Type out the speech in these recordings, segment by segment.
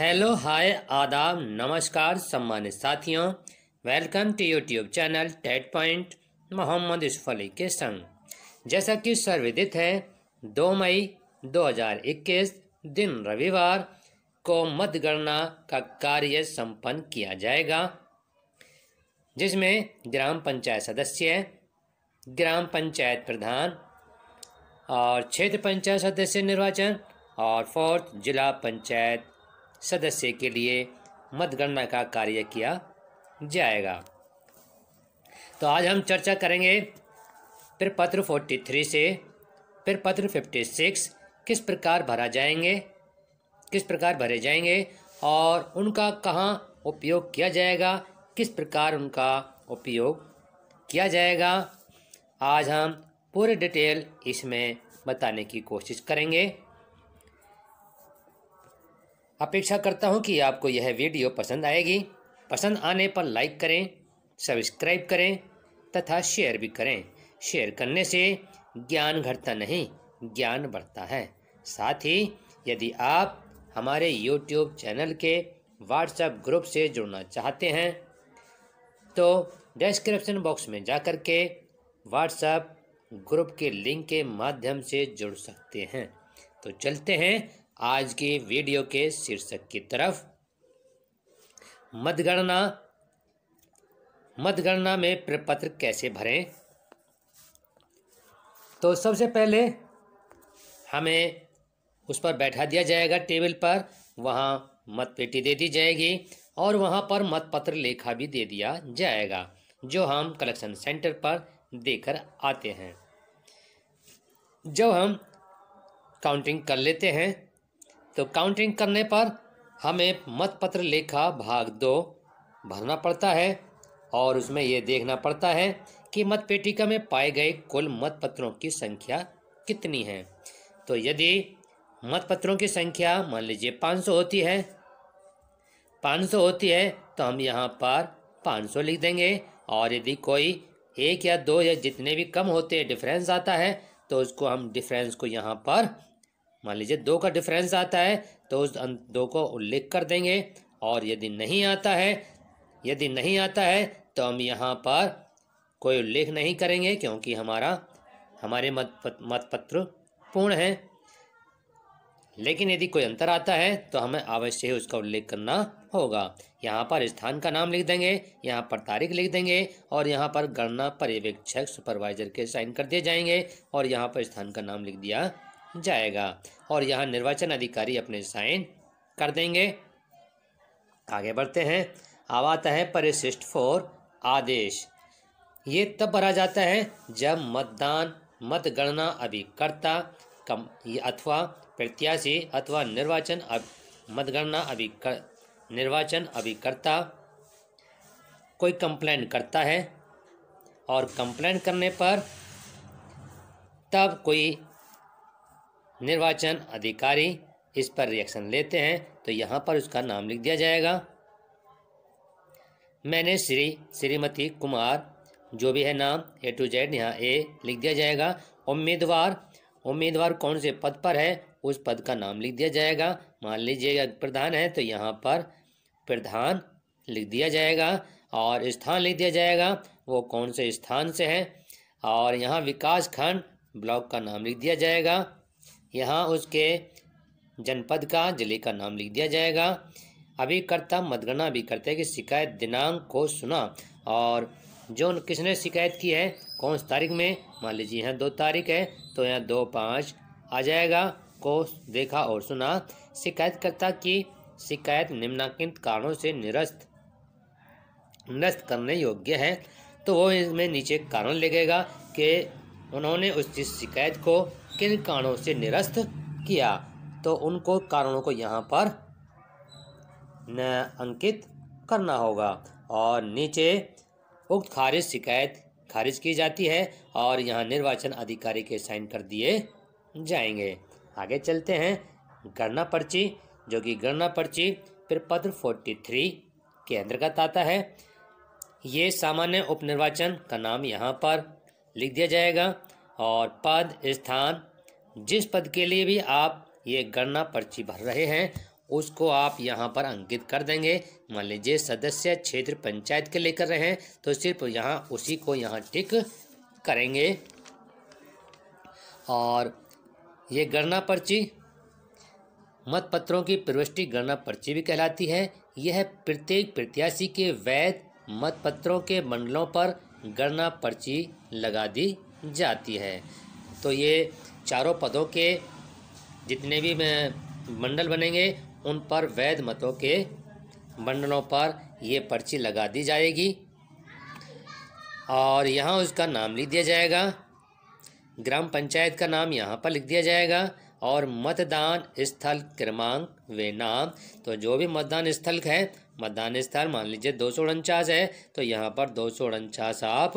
hello hi आदाब नमस्कार सम्मानित साथियों welcome to YouTube channel TET point Mohammad Yusuf Ali के संग जैसा कि सर्विदित है 2 मई 2021 दिन रविवार को मतगणना का कार्य संपन्न किया जाएगा जिसमें ग्राम पंचायत सदस्य ग्राम पंचायत प्रधान और क्षेत्र पंचायत सदस्य निर्वाचन और फोर्थ जिला पंचायत सदस्य के लिए मतगणना का कार्य किया जाएगा तो आज हम चर्चा करेंगे फिर पत्र फोर्टी थ्री से फिर पत्र फिफ्टी सिक्स किस प्रकार भरा जाएंगे किस प्रकार भरे जाएंगे और उनका कहाँ उपयोग किया जाएगा किस प्रकार उनका उपयोग किया जाएगा आज हम पूरे डिटेल इसमें बताने की कोशिश करेंगे अपेक्षा करता हूँ कि आपको यह वीडियो पसंद आएगी पसंद आने पर लाइक करें सब्सक्राइब करें तथा शेयर भी करें शेयर करने से ज्ञान घटता नहीं ज्ञान बढ़ता है साथ ही यदि आप हमारे YouTube चैनल के WhatsApp ग्रुप से जुड़ना चाहते हैं तो डिस्क्रिप्शन बॉक्स में जा कर के WhatsApp ग्रुप के लिंक के माध्यम से जुड़ सकते हैं तो चलते हैं आज के वीडियो के शीर्षक की तरफ मतगणना मतगणना में प्रपत्र कैसे भरें तो सबसे पहले हमें उस पर बैठा दिया जाएगा टेबल पर वहाँ मत पेटी दे दी जाएगी और वहाँ पर मतपत्र लेखा भी दे दिया जाएगा जो हम कलेक्शन सेंटर पर देकर आते हैं जब हम काउंटिंग कर लेते हैं तो काउंटिंग करने पर हमें मतपत्र लेखा भाग दो भरना पड़ता है और उसमें यह देखना पड़ता है कि मतपेटिका में पाए गए कुल मतपत्रों की संख्या कितनी है तो यदि मतपत्रों की संख्या मान लीजिए 500 होती है 500 होती है तो हम यहाँ पर 500 लिख देंगे और यदि कोई एक या दो या जितने भी कम होते हैं डिफरेंस आता है तो उसको हम डिफरेंस को यहाँ पर मान लीजिए दो का डिफरेंस आता है तो उस अं-, दो को उल्लेख कर देंगे और यदि नहीं आता है यदि नहीं आता है तो हम यहाँ पर कोई उल्लेख नहीं करेंगे क्योंकि हमारा हमारे मत मतपत्र पूर्ण है लेकिन यदि कोई अंतर आता है तो हमें अवश्य ही उसका उल्लेख करना होगा यहाँ पर स्थान का नाम लिख देंगे यहाँ पर तारीख लिख देंगे और यहाँ पर गणना पर्यवेक्षक सुपरवाइजर के साइन कर दिए जाएंगे और यहाँ पर स्थान का नाम लिख दिया जाएगा और यहाँ निर्वाचन अधिकारी अपने साइन कर देंगे आगे बढ़ते हैं अब आता है परिशिष्ट फोर आदेश ये तब भरा जाता है जब मतदान मतगणना अभिकर्ता कम अथवा प्रत्याशी अथवा निर्वाचन अभ, मतगणना अभिकर निर्वाचन अभिकर्ता कोई कंप्लेंट करता है और कंप्लेंट करने पर तब कोई निर्वाचन अधिकारी इस पर रिएक्शन लेते हैं तो यहाँ पर उसका नाम लिख दिया जाएगा मैंने श्री श्रीमती कुमार जो भी है नाम ए टू जेड यहाँ ए लिख दिया जाएगा उम्मीदवार उम्मीदवार कौन से पद पर है उस पद का नाम लिख दिया जाएगा मान लीजिएगा प्रधान है तो यहाँ पर प्रधान लिख दिया जाएगा और स्थान लिख दिया जाएगा वो कौन से स्थान से है और यहाँ विकास खंड ब्लॉक का नाम लिख दिया जाएगा यहाँ उसके जनपद का जिले का नाम लिख दिया जाएगा अभिकर्ता मतगणना भी हैं कि शिकायत दिनांक को सुना और जो किसने शिकायत की है कौन सी तारीख में मान लीजिए यहाँ दो तारीख है तो यहाँ दो पाँच आ जाएगा को देखा और सुना शिकायतकर्ता की शिकायत निम्नाकित कारणों से निरस्त निरस्त करने योग्य है तो वो इसमें नीचे कारण लिखेगा कि उन्होंने उस शिकायत को किन कारणों से निरस्त किया तो उनको कारणों को यहाँ पर न अंकित करना होगा और नीचे उक्त खारिज शिकायत खारिज की जाती है और यहाँ निर्वाचन अधिकारी के साइन कर दिए जाएंगे आगे चलते हैं गणना पर्ची जो कि गणना पर्ची पत्र फोर्टी थ्री के अंतर्गत आता है ये सामान्य उपनिर्वाचन का नाम यहाँ पर लिख दिया जाएगा और पद स्थान जिस पद के लिए भी आप ये गणना पर्ची भर रहे हैं उसको आप यहाँ पर अंकित कर देंगे मान लीजिए सदस्य क्षेत्र पंचायत के लेकर रहे हैं तो सिर्फ यहाँ उसी को यहाँ टिक करेंगे और ये गणना पर्ची मतपत्रों की प्रविष्टि गणना पर्ची भी कहलाती है यह प्रत्येक प्रत्याशी के वैध मतपत्रों के मंडलों पर गणना पर्ची लगा दी जाती है तो ये चारों पदों के जितने भी मंडल बनेंगे उन पर वैध मतों के मंडलों पर ये पर्ची लगा दी जाएगी और यहाँ उसका नाम लिख दिया जाएगा ग्राम पंचायत का नाम यहाँ पर लिख दिया जाएगा और मतदान स्थल क्रमांक वे नाम तो जो भी मतदान स्थल है मतदान स्थल मान लीजिए दो सौ उनचास है तो यहाँ पर दो सौ उनचास आप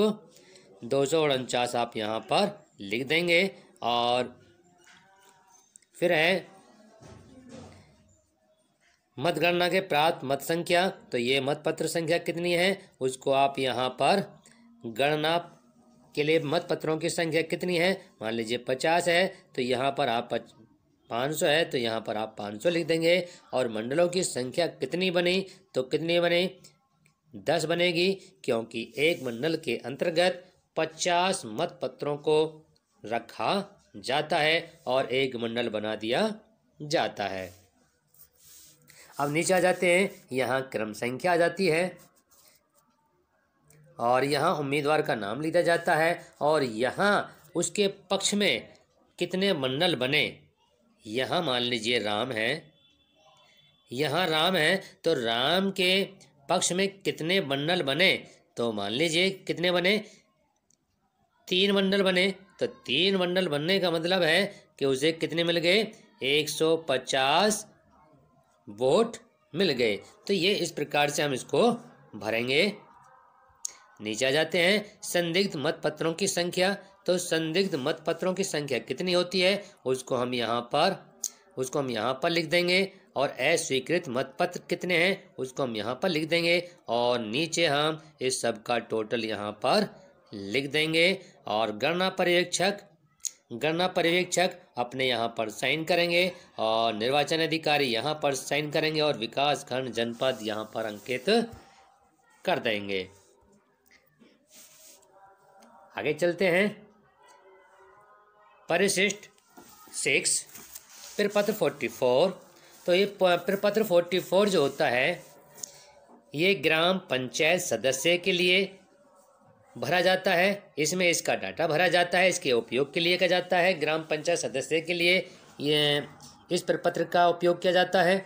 दो सौ उनचास आप यहाँ पर लिख देंगे और फिर है मतगणना के प्राप्त मत संख्या तो ये मतपत्र संख्या कितनी है उसको आप यहाँ पर गणना के लिए मत पत्रों की संख्या कितनी है मान लीजिए पचास है तो यहाँ पर आप पच पाँच सौ है तो यहाँ पर आप पाँच सौ लिख देंगे और मंडलों की संख्या कितनी बनी तो कितनी बनी दस बनेगी क्योंकि एक मंडल के अंतर्गत पचास मत पत्रों को रखा जाता है और एक मंडल बना दिया जाता है अब नीचे आ जाते हैं यहाँ क्रम संख्या आ जाती है और यहाँ उम्मीदवार का नाम लिखा जाता है और यहाँ उसके पक्ष में कितने मंडल बने यहाँ मान लीजिए राम है यहाँ राम है तो राम के पक्ष में कितने मंडल बने तो मान लीजिए कितने बने तीन बंडल बने तो तीन बंडल बनने का मतलब है कि उसे कितने मिल गए 150 वोट मिल गए तो ये इस प्रकार से हम इसको भरेंगे नीचे आ जाते हैं संदिग्ध मतपत्रों की संख्या तो संदिग्ध मतपत्रों की संख्या कितनी होती है उसको हम यहाँ पर उसको हम यहाँ पर लिख देंगे और अस्वीकृत मतपत्र कितने हैं उसको हम यहाँ पर लिख देंगे और नीचे हम इस सब का टोटल यहाँ पर लिख देंगे और गणना पर्यवेक्षक गणना पर्यवेक्षक अपने यहाँ पर साइन करेंगे और निर्वाचन अधिकारी यहाँ पर साइन करेंगे और विकास खंड जनपद यहाँ पर अंकित कर देंगे आगे चलते हैं परिशिष्ट सिक्स प्रपत्र फोर्टी फोर तो ये प्रपत्र फोर्टी फोर जो होता है ये ग्राम पंचायत सदस्य के लिए भरा जाता है इसमें इसका डाटा भरा जाता है इसके उपयोग के लिए किया जाता है ग्राम पंचायत सदस्य के लिए ये इस प्रपत्र का उपयोग किया जाता है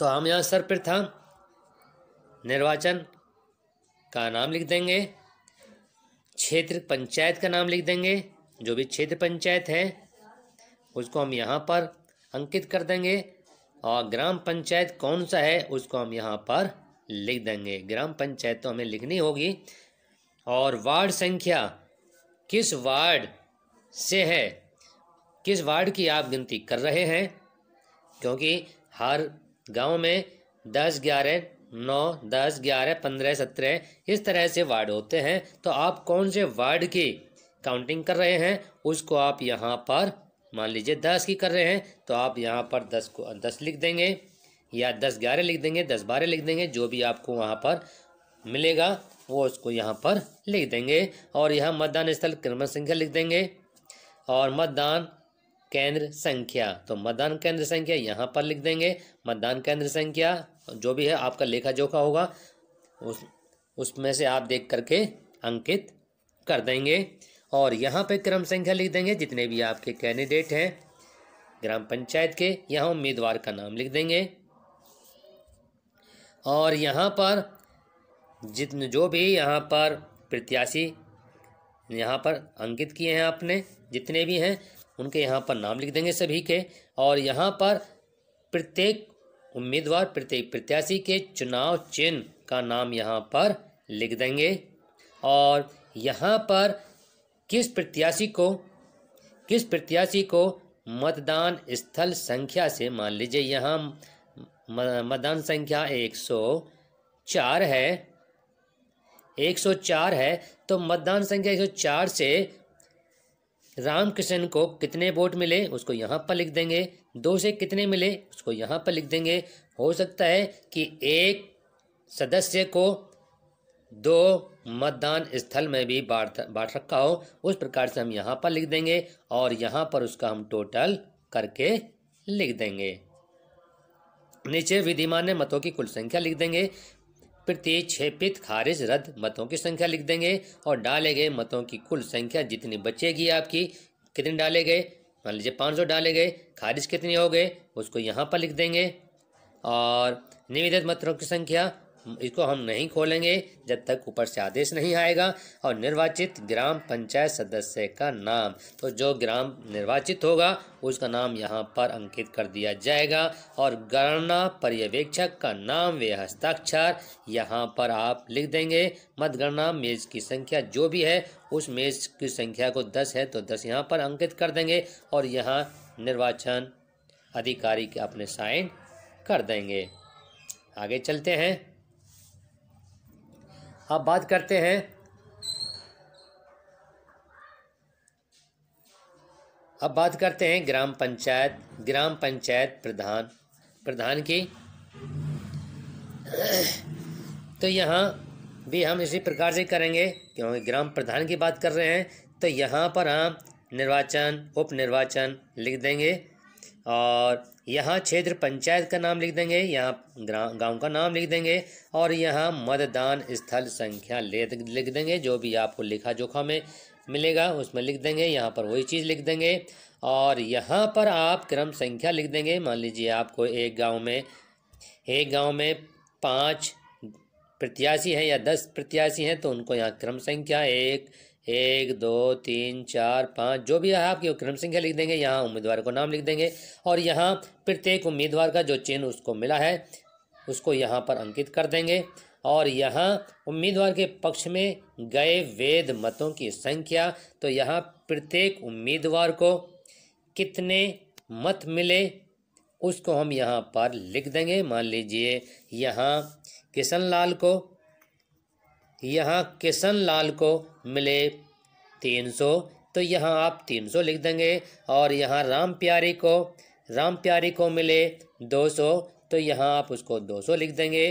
तो हम यहाँ सर्वप्रथम निर्वाचन का नाम लिख देंगे क्षेत्र पंचायत का नाम लिख देंगे जो भी क्षेत्र पंचायत है उसको हम यहाँ पर अंकित कर देंगे और ग्राम पंचायत कौन सा है उसको हम यहाँ पर लिख देंगे ग्राम पंचायत तो हमें लिखनी होगी और वार्ड संख्या किस वार्ड से है किस वार्ड की आप गिनती कर रहे हैं क्योंकि हर गांव में दस ग्यारह नौ दस ग्यारह पंद्रह सत्रह इस तरह से वार्ड होते हैं तो आप कौन से वार्ड की काउंटिंग कर रहे हैं उसको आप यहाँ पर मान लीजिए दस की कर रहे हैं तो आप यहाँ पर दस को दस लिख देंगे या दस ग्यारह लिख देंगे दस बारह लिख देंगे जो भी आपको वहाँ पर मिलेगा वो उसको यहाँ पर लिख देंगे और यहाँ मतदान स्थल क्रम संख्या लिख देंगे और मतदान केंद्र संख्या तो मतदान केंद्र संख्या यहाँ पर लिख देंगे मतदान केंद्र संख्या जो भी है आपका लेखा जोखा होगा उस उसमें से आप देख करके अंकित कर देंगे और यहाँ पे क्रम संख्या लिख देंगे जितने भी आपके कैंडिडेट हैं ग्राम पंचायत के यहाँ उम्मीदवार का नाम लिख देंगे और यहाँ पर जितने जो भी यहाँ पर प्रत्याशी यहाँ पर अंकित किए हैं आपने जितने भी हैं उनके यहाँ पर नाम लिख देंगे सभी के और यहाँ पर प्रत्येक उम्मीदवार प्रत्येक प्रत्याशी के चुनाव चिन्ह का नाम यहाँ पर लिख देंगे और यहाँ पर किस प्रत्याशी को किस प्रत्याशी को मतदान स्थल संख्या से मान लीजिए यहाँ मतदान संख्या एक सौ चार है 104 है तो मतदान संख्या 104 से रामकृष्ण को कितने वोट मिले उसको यहाँ पर लिख देंगे दो से कितने मिले उसको यहाँ पर लिख देंगे हो सकता है कि एक सदस्य को दो मतदान स्थल में भी बांट बांट रखा हो उस प्रकार से हम यहाँ पर लिख देंगे और यहाँ पर उसका हम टोटल करके लिख देंगे नीचे विधिमान्य मतों की कुल संख्या लिख देंगे प्रत्येक छः खारिज रद्द मतों की संख्या लिख देंगे और डाले गए मतों की कुल संख्या जितनी बचेगी आपकी कितने डाले गए मान लीजिए पाँच सौ डाले गए खारिज कितने हो गए उसको यहाँ पर लिख देंगे और निवेदित मतों की संख्या इसको हम नहीं खोलेंगे जब तक ऊपर से आदेश नहीं आएगा और निर्वाचित ग्राम पंचायत सदस्य का नाम तो जो ग्राम निर्वाचित होगा उसका नाम यहाँ पर अंकित कर दिया जाएगा और गणना पर्यवेक्षक का नाम वे हस्ताक्षर यहाँ पर आप लिख देंगे मतगणना मेज की संख्या जो भी है उस मेज की संख्या को दस है तो दस यहाँ पर अंकित कर देंगे और यहाँ निर्वाचन अधिकारी के अपने साइन कर देंगे आगे चलते हैं अब बात करते हैं अब बात करते हैं ग्राम पंचायत ग्राम पंचायत प्रधान प्रधान की तो यहाँ भी हम इसी प्रकार से करेंगे क्योंकि ग्राम प्रधान की बात कर रहे हैं तो यहाँ पर हम निर्वाचन उप निर्वाचन लिख देंगे और यहाँ क्षेत्र पंचायत का नाम लिख देंगे यहाँ गांव का नाम लिख देंगे और यहाँ मतदान स्थल संख्या ले लिख देंगे जो भी आपको लिखा जोखा में मिलेगा उसमें लिख देंगे यहाँ पर वही चीज़ लिख देंगे और यहाँ पर आप क्रम संख्या लिख देंगे मान लीजिए आपको एक गांव में एक गांव में पाँच प्रत्याशी हैं या दस प्रत्याशी हैं तो उनको यहाँ क्रम संख्या एक एक दो तीन चार पाँच जो भी है आपकी क्रम संख्या लिख देंगे यहाँ उम्मीदवार को नाम लिख देंगे और यहाँ प्रत्येक उम्मीदवार का जो चिन्ह उसको मिला है उसको यहाँ पर अंकित कर देंगे और यहाँ उम्मीदवार के पक्ष में गए वेद मतों की संख्या तो यहाँ प्रत्येक उम्मीदवार को कितने मत मिले उसको हम यहाँ पर लिख देंगे मान लीजिए यहाँ किशन लाल को यहाँ किशन लाल को मिले तीन सौ तो यहाँ आप तीन सौ लिख देंगे और यहाँ राम प्यारी को राम प्यारी को मिले दो सौ तो यहाँ आप उसको दो सौ लिख देंगे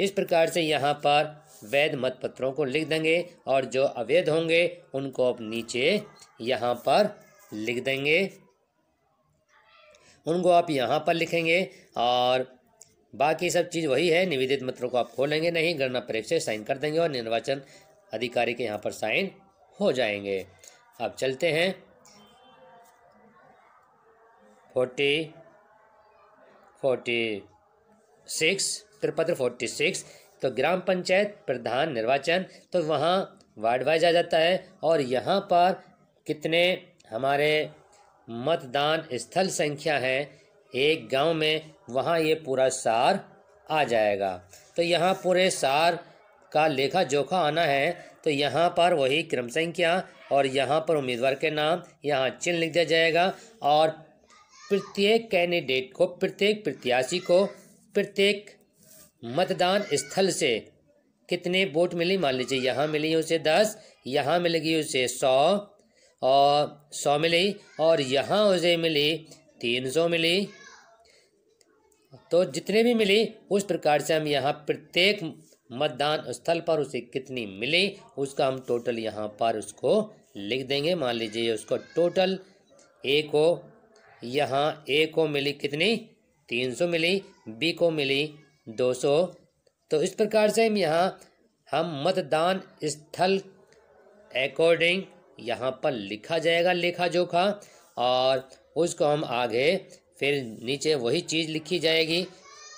इस प्रकार से यहाँ पर वैध मतपत्रों को लिख देंगे और जो अवैध होंगे उनको आप नीचे यहाँ पर लिख देंगे उनको आप यहाँ पर लिखेंगे और बाकी सब चीज़ वही है निवेदित मित्रों को आप खोलेंगे नहीं गणना परीक्षा साइन कर देंगे और निर्वाचन अधिकारी के यहाँ पर साइन हो जाएंगे अब चलते हैं फोर्टी फोर्टी सिक्स पत्र फोर्टी सिक्स तो ग्राम पंचायत प्रधान निर्वाचन तो वहाँ वार्ड वाइज आ जाता है और यहाँ पर कितने हमारे मतदान स्थल संख्या हैं एक गांव में वहाँ ये पूरा सार आ जाएगा तो यहाँ पूरे सार का लेखा जोखा आना है तो यहाँ पर वही क्रम संख्या और यहाँ पर उम्मीदवार के नाम यहाँ चिन्ह लिख दिया जाएगा और प्रत्येक कैंडिडेट को प्रत्येक प्रत्याशी को प्रत्येक मतदान स्थल से कितने वोट मिली मान लीजिए यहाँ मिली उसे दस यहाँ मिलेगी उसे सौ और सौ मिली और यहाँ उसे मिली तीन सौ मिली तो जितने भी मिली उस प्रकार से हम यहाँ प्रत्येक मतदान स्थल पर उसे कितनी मिली उसका हम टोटल यहाँ पर उसको लिख देंगे मान लीजिए उसको टोटल ए को यहाँ ए को मिली कितनी तीन सौ मिली बी को मिली दो सौ तो इस प्रकार से हम यहाँ हम मतदान स्थल अकॉर्डिंग यहाँ पर लिखा जाएगा लेखा जोखा और उसको हम आगे फिर नीचे वही चीज़ लिखी जाएगी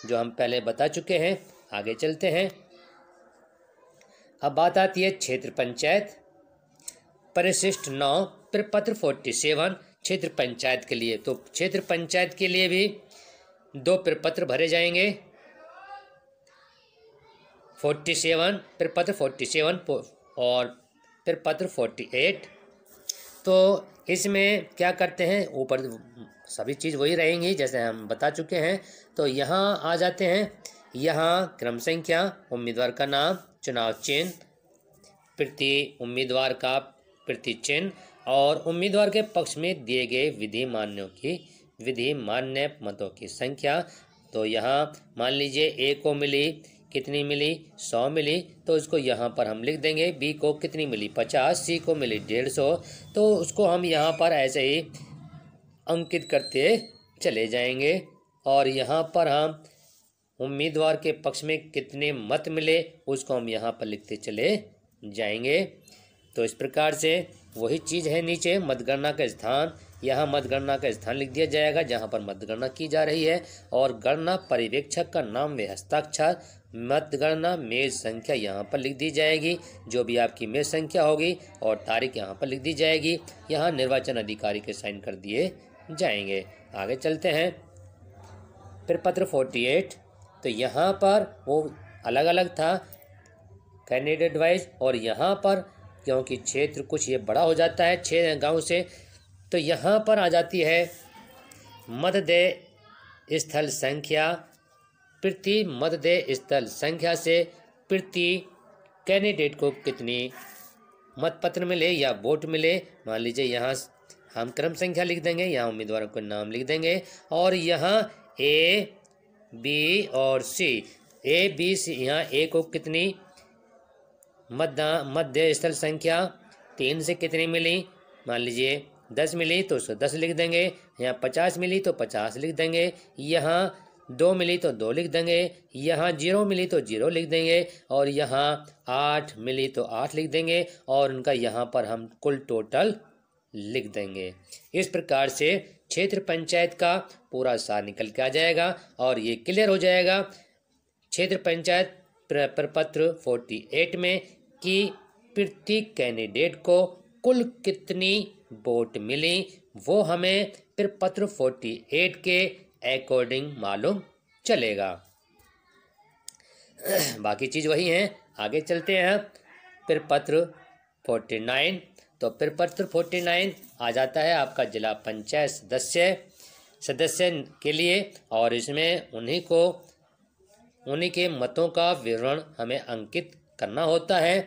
जो हम पहले बता चुके हैं आगे चलते हैं अब बात आती है क्षेत्र पंचायत परिशिष्ट नौ प्रपत्र फोर्टी सेवन क्षेत्र पंचायत के लिए तो क्षेत्र पंचायत के लिए भी दो प्रपत्र भरे जाएंगे फोर्टी सेवन प्रपत्र फोर्टी सेवन और प्रपत्र फोर्टी एट तो इसमें क्या करते हैं ऊपर सभी चीज़ वही रहेंगी जैसे हम बता चुके हैं तो यहाँ आ जाते हैं यहाँ क्रम संख्या उम्मीदवार का नाम चुनाव चिन्ह प्रति उम्मीदवार का प्रति चिन्ह और उम्मीदवार के पक्ष में दिए गए विधि मान्यों की विधि मान्य मतों की संख्या तो यहाँ मान लीजिए ए को मिली कितनी मिली सौ मिली तो इसको यहाँ पर हम लिख देंगे बी को कितनी मिली पचास सी को मिली डेढ़ सौ तो उसको हम यहाँ पर ऐसे ही अंकित करते चले जाएंगे और यहाँ पर हम उम्मीदवार के पक्ष में कितने मत मिले उसको हम यहाँ पर लिखते चले जाएंगे तो इस प्रकार से वही चीज़ है नीचे मतगणना का स्थान यहाँ मतगणना का स्थान लिख दिया जाएगा जहाँ पर मतगणना की जा रही है और गणना पर्यवेक्षक का नाम व हस्ताक्षर मतगणना मेज संख्या यहाँ पर लिख दी जाएगी जो भी आपकी मेज संख्या होगी और तारीख यहाँ पर लिख दी जाएगी यहाँ निर्वाचन अधिकारी के साइन कर दिए जाएंगे आगे चलते हैं फिर पत्र फोर्टी एट तो यहाँ पर वो अलग अलग था कैंडिडेट वाइज और यहाँ पर क्योंकि क्षेत्र कुछ ये बड़ा हो जाता है छः गांव से तो यहाँ पर आ जाती है मतदेय स्थल संख्या प्रति मतदेय स्थल संख्या से प्रति कैंडिडेट को कितनी मतपत्र मिले या वोट मिले मान लीजिए यहाँ हम क्रम संख्या लिख देंगे यहाँ उम्मीदवारों के नाम लिख देंगे और यहाँ ए बी और सी ए बी सी यहाँ ए को कितनी मध्य मध्य स्थल संख्या तीन से कितनी मिली मान लीजिए दस मिली तो उसको दस लिख देंगे यहाँ पचास मिली तो पचास लिख देंगे यहाँ दो मिली तो दो लिख देंगे यहाँ जीरो मिली तो जीरो लिख देंगे और यहाँ आठ मिली तो आठ लिख देंगे और उनका यहाँ पर हम कुल टोटल लिख देंगे इस प्रकार से क्षेत्र पंचायत का पूरा सार निकल के आ जाएगा और ये क्लियर हो जाएगा क्षेत्र पंचायत प्रपत्र फोर्टी एट में कि प्रत्येक कैंडिडेट को कुल कितनी वोट मिली वो हमें प्रपत्र फोर्टी एट के अकॉर्डिंग मालूम चलेगा बाकी चीज़ वही है आगे चलते हैं प्रपत्र फोर्टी नाइन तो फिर पत्र फोर्टी नाइन आ जाता है आपका जिला पंचायत सदस्य सदस्य के लिए और इसमें उन्हीं को उन्हीं के मतों का विवरण हमें अंकित करना होता है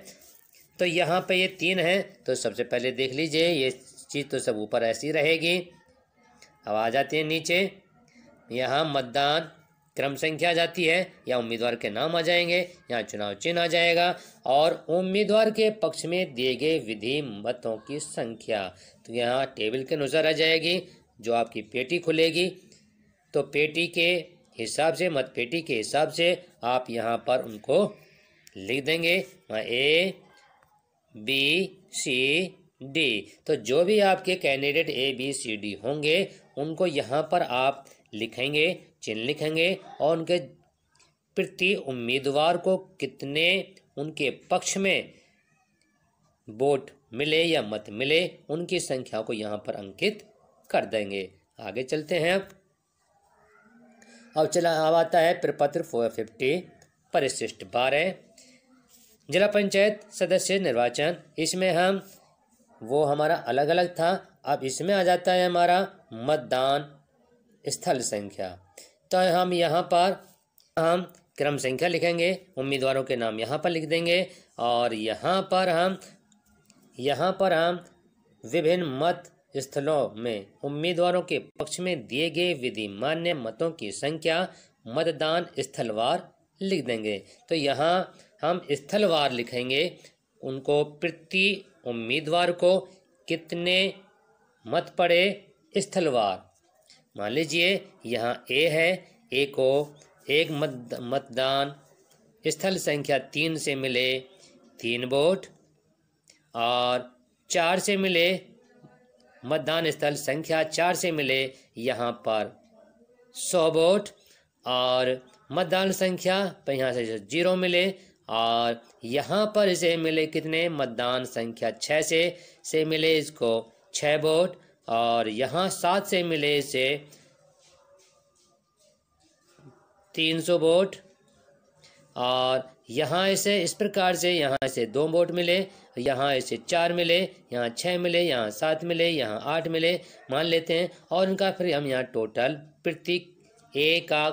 तो यहाँ पे ये तीन हैं तो सबसे पहले देख लीजिए ये चीज़ तो सब ऊपर ऐसी रहेगी अब आ जाती है नीचे यहाँ मतदान क्रम संख्या आ जाती है या उम्मीदवार के नाम आ जाएंगे यहाँ चुनाव चिन्ह आ जाएगा और उम्मीदवार के पक्ष में दिए गए विधि मतों की संख्या तो यहाँ टेबल के अनुसार आ जाएगी जो आपकी पेटी खुलेगी तो पेटी के हिसाब से मत पेटी के हिसाब से आप यहाँ पर उनको लिख देंगे ए बी सी डी तो जो भी आपके candidate A B C D होंगे उनको यहाँ पर आप लिखेंगे चिन्ह लिखेंगे और उनके प्रति उम्मीदवार को कितने उनके पक्ष में वोट मिले या मत मिले उनकी संख्या को यहाँ पर अंकित कर देंगे आगे चलते हैं अब चला अब आता है प्रपत्र फोर फिफ्टी परिशिष्ट बारह जिला पंचायत सदस्य निर्वाचन इसमें हम वो हमारा अलग अलग था अब इसमें आ जाता है हमारा मतदान स्थल संख्या तो हम यहाँ पर हम क्रम संख्या लिखेंगे उम्मीदवारों के नाम यहाँ पर लिख देंगे और यहाँ पर हम यहाँ पर हम विभिन्न मत स्थलों में उम्मीदवारों के पक्ष में दिए गए विधिमान्य मतों की संख्या मतदान स्थलवार लिख देंगे तो यहाँ हम स्थलवार लिखेंगे उनको प्रति उम्मीदवार को कितने मत पड़े स्थलवार मान लीजिए यहाँ ए है ए को एक मत मतदान स्थल संख्या तीन से मिले तीन वोट और चार से मिले मतदान स्थल संख्या चार से मिले यहाँ पर सौ वोट और मतदान संख्या पर यहाँ से जीरो मिले और यहाँ पर इसे मिले कितने मतदान संख्या छः से से मिले इसको छः वोट और यहाँ सात से मिले इसे तीन सौ वोट और यहाँ इसे इस प्रकार से यहाँ से दो वोट मिले यहाँ इसे चार मिले यहाँ छः मिले यहाँ सात मिले यहाँ आठ मिले मान लेते हैं और उनका फिर हम यहाँ टोटल प्रतीक एक का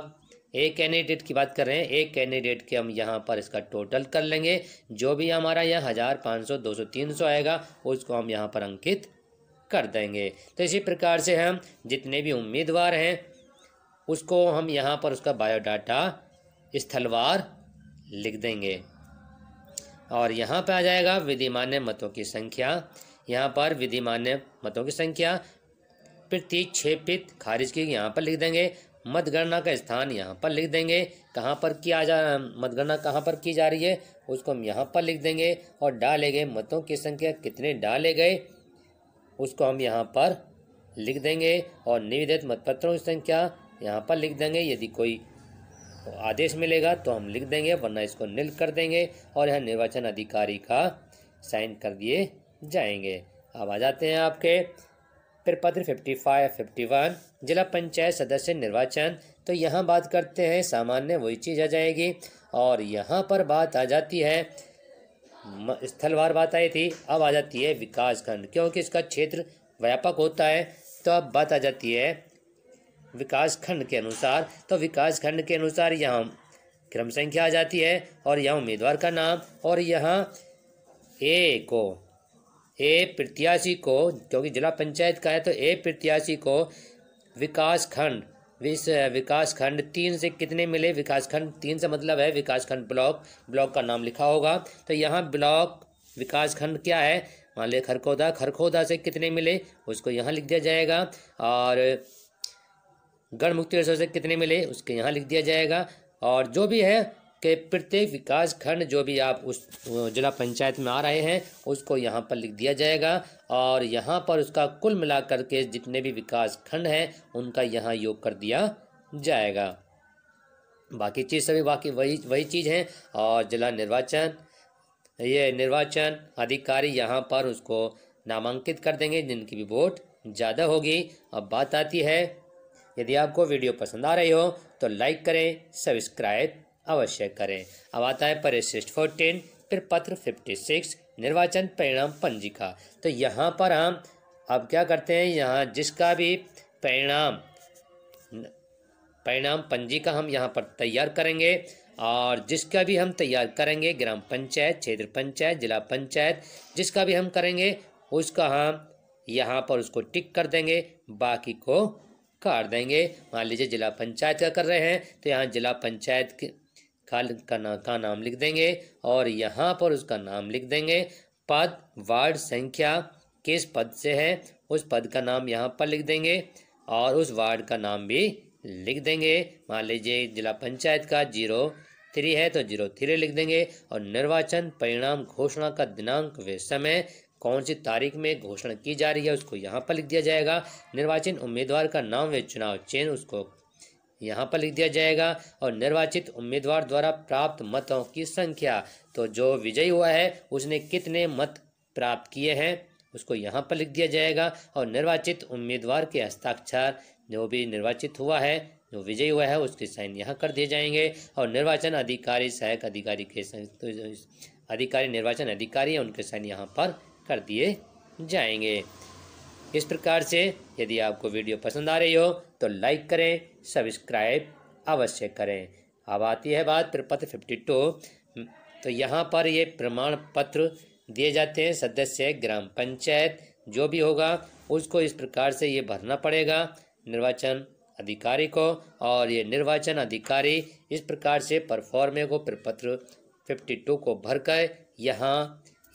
एक कैंडिडेट की बात कर रहे हैं एक कैंडिडेट के हम यहाँ पर इसका टोटल कर लेंगे जो भी हमारा यहाँ हज़ार पाँच सौ दो सौ तीन सौ आएगा उसको हम यहाँ पर अंकित कर देंगे तो इसी प्रकार से हम जितने भी उम्मीदवार हैं उसको हम यहाँ पर उसका बायोडाटा स्थलवार लिख देंगे और यहाँ पे आ जाएगा विधिमान्य मतों की संख्या यहाँ पर विधिमान्य मतों की संख्या प्रति खारिज की यहाँ पर लिख देंगे मतगणना का स्थान यहाँ पर लिख देंगे कहाँ पर किया जा मतगणना कहाँ पर की जा रही है उसको हम यहाँ पर लिख देंगे और डाले गए मतों की संख्या कितने डाले गए उसको हम यहाँ पर लिख देंगे और निविदित मतपत्रों की संख्या यहाँ पर लिख देंगे यदि कोई आदेश मिलेगा तो हम लिख देंगे वरना इसको नील कर देंगे और यहाँ निर्वाचन अधिकारी का साइन कर दिए जाएंगे अब आ जाते हैं आपके प्रपत्र फिफ्टी फाइव फिफ्टी वन जिला पंचायत सदस्य निर्वाचन तो यहाँ बात करते हैं सामान्य वही चीज़ आ जाएगी और यहाँ पर बात आ जाती है स्थलवार बात आई थी अब आ जाती है विकास खंड क्योंकि इसका क्षेत्र व्यापक होता है तो अब बात आ जाती है विकास खंड के अनुसार तो विकास खंड के अनुसार यहाँ क्रम संख्या आ जाती है और यहाँ उम्मीदवार का नाम और यहाँ ए को ए प्रत्याशी को क्योंकि जिला पंचायत का है तो ए प्रत्याशी को विकास खंड विस विकास खंड तीन से कितने मिले विकास खंड तीन से मतलब है विकास खंड ब्लॉक ब्लॉक का नाम लिखा होगा तो यहाँ ब्लॉक विकास खंड क्या है मान लिया खरखोदा खरखोदा से कितने मिले उसको यहाँ लिख दिया जाएगा और गण मुक्ति से कितने मिले उसके यहाँ लिख दिया जाएगा और जो भी है के प्रत्येक विकास खंड जो भी आप उस जिला पंचायत में आ रहे हैं उसको यहाँ पर लिख दिया जाएगा और यहाँ पर उसका कुल मिलाकर के जितने भी विकास खंड हैं उनका यहाँ योग कर दिया जाएगा बाकी चीज़ सभी बाकी वही वही चीज़ हैं और जिला निर्वाचन ये निर्वाचन अधिकारी यहाँ पर उसको नामांकित कर देंगे जिनकी भी वोट ज़्यादा होगी अब बात आती है यदि आपको वीडियो पसंद आ रही हो तो लाइक करें सब्सक्राइब अवश्य करें अब आता है परिशिष्ट फोर्टीन फिर पत्र फिफ्टी सिक्स निर्वाचन परिणाम पंजिका तो यहाँ पर हम अब क्या करते हैं यहाँ जिसका भी परिणाम परिणाम पंजिका हम यहाँ पर तैयार करेंगे और जिसका भी हम तैयार करेंगे ग्राम पंचायत क्षेत्र पंचायत जिला पंचायत जिसका भी हम करेंगे उसका हम यहाँ पर उसको टिक कर देंगे बाकी को काट देंगे मान लीजिए जिला पंचायत का कर रहे हैं तो यहाँ जिला पंचायत खालिद का, ना, का नाम लिख देंगे और यहाँ पर उसका नाम लिख देंगे पद वार्ड संख्या किस पद से है उस पद का नाम यहाँ पर लिख देंगे और उस वार्ड का नाम भी लिख देंगे मान लीजिए जिला पंचायत का जीरो थ्री है तो जीरो थ्री लिख देंगे और निर्वाचन परिणाम घोषणा का दिनांक वे समय कौन सी तारीख में घोषणा की जा रही है उसको यहाँ पर लिख दिया जाएगा निर्वाचन उम्मीदवार का नाम वे चुनाव चिन्ह उसको यहाँ पर लिख दिया जाएगा और निर्वाचित उम्मीदवार द्वारा प्राप्त मतों की संख्या तो जो विजयी हुआ है उसने कितने मत प्राप्त किए हैं उसको यहाँ पर लिख दिया जाएगा और निर्वाचित उम्मीदवार के हस्ताक्षर जो भी निर्वाचित हुआ है जो विजयी हुआ है उसके साइन यहाँ कर दिए जाएंगे और निर्वाचन अधिकारी सहायक अधिकारी के अधिकारी निर्वाचन अधिकारी उनके साइन यहाँ पर कर दिए जाएंगे इस प्रकार से यदि आपको वीडियो पसंद आ रही हो तो लाइक करें सब्सक्राइब अवश्य करें अब आती है बात प्रपत्र फिफ्टी टू तो यहाँ पर ये प्रमाण पत्र दिए जाते हैं सदस्य ग्राम पंचायत जो भी होगा उसको इस प्रकार से ये भरना पड़ेगा निर्वाचन अधिकारी को और ये निर्वाचन अधिकारी इस प्रकार से परफॉर्मे को प्रपत्र फिफ्टी टू को भर कर यहाँ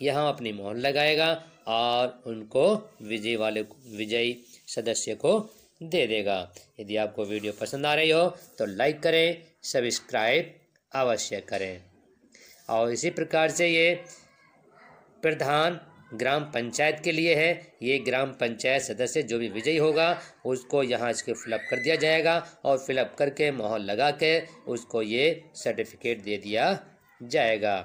यहाँ अपनी मोहर लगाएगा और उनको विजय वाले विजयी सदस्य को दे देगा यदि आपको वीडियो पसंद आ रही हो तो लाइक करें सब्सक्राइब अवश्य करें और इसी प्रकार से ये प्रधान ग्राम पंचायत के लिए है ये ग्राम पंचायत सदस्य जो भी विजयी होगा उसको यहाँ इसके फिलअप कर दिया जाएगा और फिलअप करके माहौल लगा के उसको ये सर्टिफिकेट दे दिया जाएगा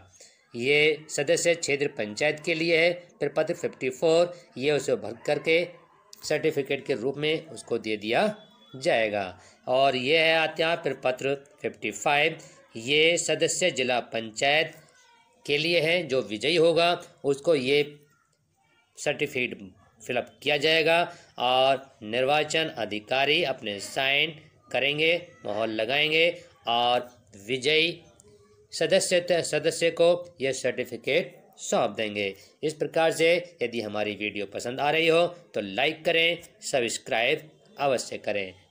ये सदस्य क्षेत्र पंचायत के लिए है प्रपत्र फिफ्टी फोर ये उसे भर करके सर्टिफिकेट के रूप में उसको दे दिया जाएगा और ये है आते हैं प्रपत्र फिफ्टी फाइव ये सदस्य जिला पंचायत के लिए है जो विजयी होगा उसको ये सर्टिफिकेट फिलअप किया जाएगा और निर्वाचन अधिकारी अपने साइन करेंगे माहौल लगाएंगे और विजयी सदस्य सदस्य को यह सर्टिफिकेट सौंप देंगे इस प्रकार से यदि हमारी वीडियो पसंद आ रही हो तो लाइक करें सब्सक्राइब अवश्य करें